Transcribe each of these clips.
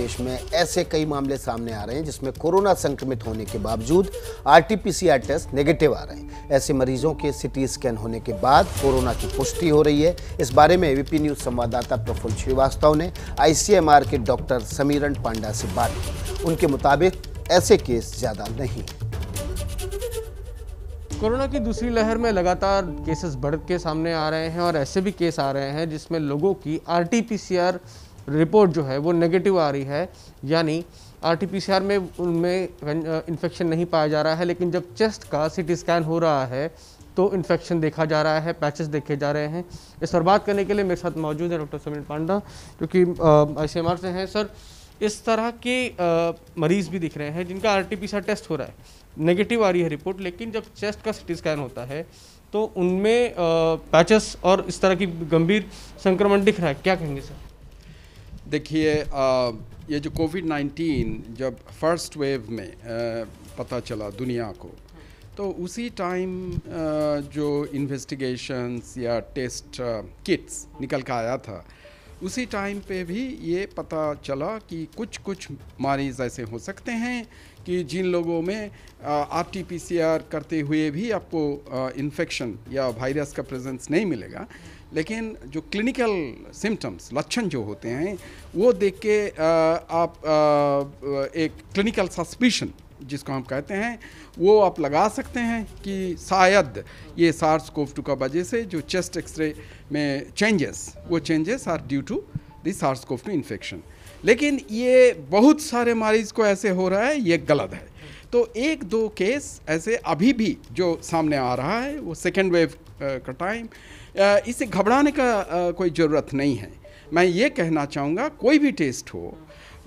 देश में ऐसे कई मामले सामने आ रहे हैं जिसमें कोरोना संक्रमित होने के बावजूद आरटीपीसीआर टेस्ट नेगेटिव आ रहे हैं ऐसे मरीजों के सिटी स्कैन होने के बाद कोरोना की पुष्टि हो रही है इस बारे में एबीपी न्यूज संवाददाता प्रफुल्ल श्रीवास्तव ने आईसीएमआर के डॉक्टर समीरन पांडा से बात की उनके मुताबिक ऐसे केस ज्यादा नहीं कोरोना की दूसरी लहर में लगातार केसेस बढ़ के सामने आ रहे हैं और ऐसे भी केस आ रहे हैं जिसमें लोगों की आरटीपीसीआर रिपोर्ट जो है वो नेगेटिव आ रही है यानी R T P C R में उनमें इन्फेक्शन नहीं पाया जा रहा है लेकिन जब चेस्ट का सी टी स्कैन हो रहा है तो इन्फेक्शन देखा जा रहा है पैचेस देखे जा रहे हैं इस पर बात करने के लिए मेरे साथ मौजूद है डॉक्टर समीर पांडा जो कि आई सी एम आर से हैं सर इस तरह के मरीज़ भी दिख रहे हैं जिनका R T P C R test हो रहा है नेगेटिव आ रही है रिपोर्ट लेकिन जब चेस्ट का सी टी स्कैन होता है तो उनमें पैचेस और इस तरह की गंभीर संक्रमण दिख रहा है क्या कहेंगे सर देखिए ये जो कोविड 19 जब फर्स्ट वेव में पता चला दुनिया को तो उसी टाइम जो इन्वेस्टिगेशंस या टेस्ट किट्स निकल कर आया था उसी टाइम पे भी ये पता चला कि कुछ कुछ मरीज ऐसे हो सकते हैं कि जिन लोगों में R T P C R करते हुए भी आपको इन्फेक्शन या वायरस का प्रेजेंस नहीं मिलेगा लेकिन जो क्लिनिकल सिम्टम्स लक्षण जो होते हैं वो देख के आप आ, एक क्लिनिकल सस्पिशन जिसको हम कहते हैं वो आप लगा सकते हैं कि शायद ये सार्स कोव टू का वजह से जो चेस्ट एक्सरे में चेंजेस वो changes are due to the SARS CoV two infection लेकिन ये बहुत सारे मरीज को ऐसे हो रहा है ये गलत है तो एक दो केस ऐसे अभी भी जो सामने आ रहा है वो सेकेंड वेव का टाइम इसे घबराने का कोई ज़रूरत नहीं है मैं ये कहना चाहूँगा कोई भी टेस्ट हो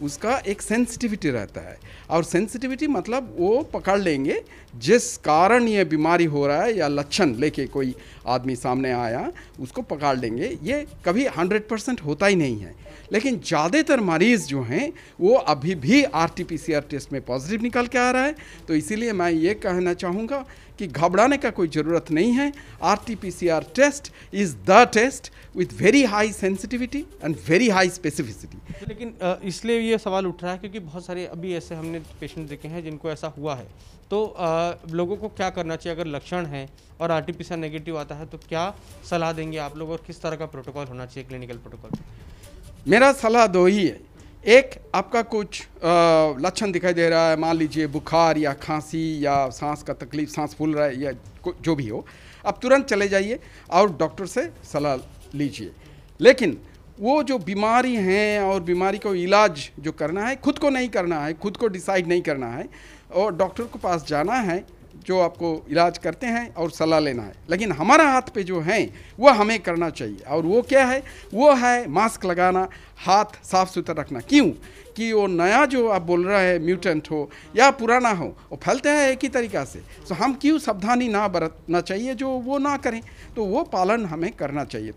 उसका एक सेंसिटिविटी रहता है और सेंसिटिविटी मतलब वो पकड़ लेंगे जिस कारण ये बीमारी हो रहा है या लक्षण लेके कोई आदमी सामने आया उसको पकड़ लेंगे ये कभी 100 परसेंट होता ही नहीं है लेकिन ज़्यादातर मरीज़ जो हैं वो अभी भी R T P C R test में पॉजिटिव निकल के आ रहा है तो इसीलिए मैं ये कहना चाहूँगा कि घबराने का कोई ज़रूरत नहीं है R T P C R test is the test with very high sensitivity and very high specificity लेकिन इसलिए ये सवाल उठ रहा है क्योंकि बहुत सारे अभी ऐसे हमने पेशेंट देखे हैं जिनको ऐसा हुआ है तो आ, लोगों को क्या करना चाहिए अगर लक्षण है और आर टी नेगेटिव आता है तो क्या सलाह देंगे आप लोग और किस तरह का प्रोटोकॉल होना चाहिए क्लिनिकल प्रोटोकॉल मेरा सलाह दो ही है एक आपका कुछ लक्षण दिखाई दे रहा है मान लीजिए बुखार या खांसी या सांस का तकलीफ सांस फूल रहा है या जो भी हो आप तुरंत चले जाइए और डॉक्टर से सलाह लीजिए लेकिन वो जो बीमारी हैं और बीमारी को इलाज जो करना है खुद को नहीं करना है खुद को डिसाइड नहीं करना है और डॉक्टर के पास जाना है जो आपको इलाज करते हैं और सलाह लेना है लेकिन हमारा हाथ पे जो है वो हमें करना चाहिए और वो क्या है वो है मास्क लगाना हाथ साफ सुथरा रखना क्यों कि वो नया जो आप बोल रहा है म्यूटेंट हो या पुराना हो वो फैलते हैं एक ही तरीका से तो हम क्यों सावधानी ना बरतना चाहिए जो वो ना करें तो वो पालन हमें करना चाहिए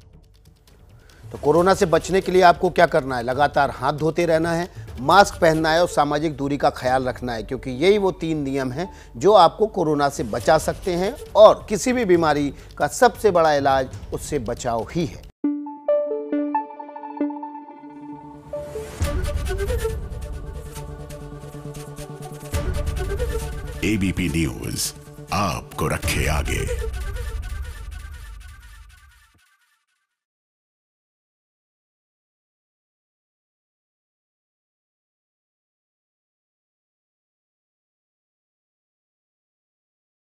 तो कोरोना से बचने के लिए आपको क्या करना है लगातार हाथ धोते रहना है मास्क पहनना है और सामाजिक दूरी का ख्याल रखना है क्योंकि यही वो तीन नियम हैं जो आपको कोरोना से बचा सकते हैं और किसी भी बीमारी का सबसे बड़ा इलाज उससे बचाव ही है एबीपी न्यूज आपको रखे आगे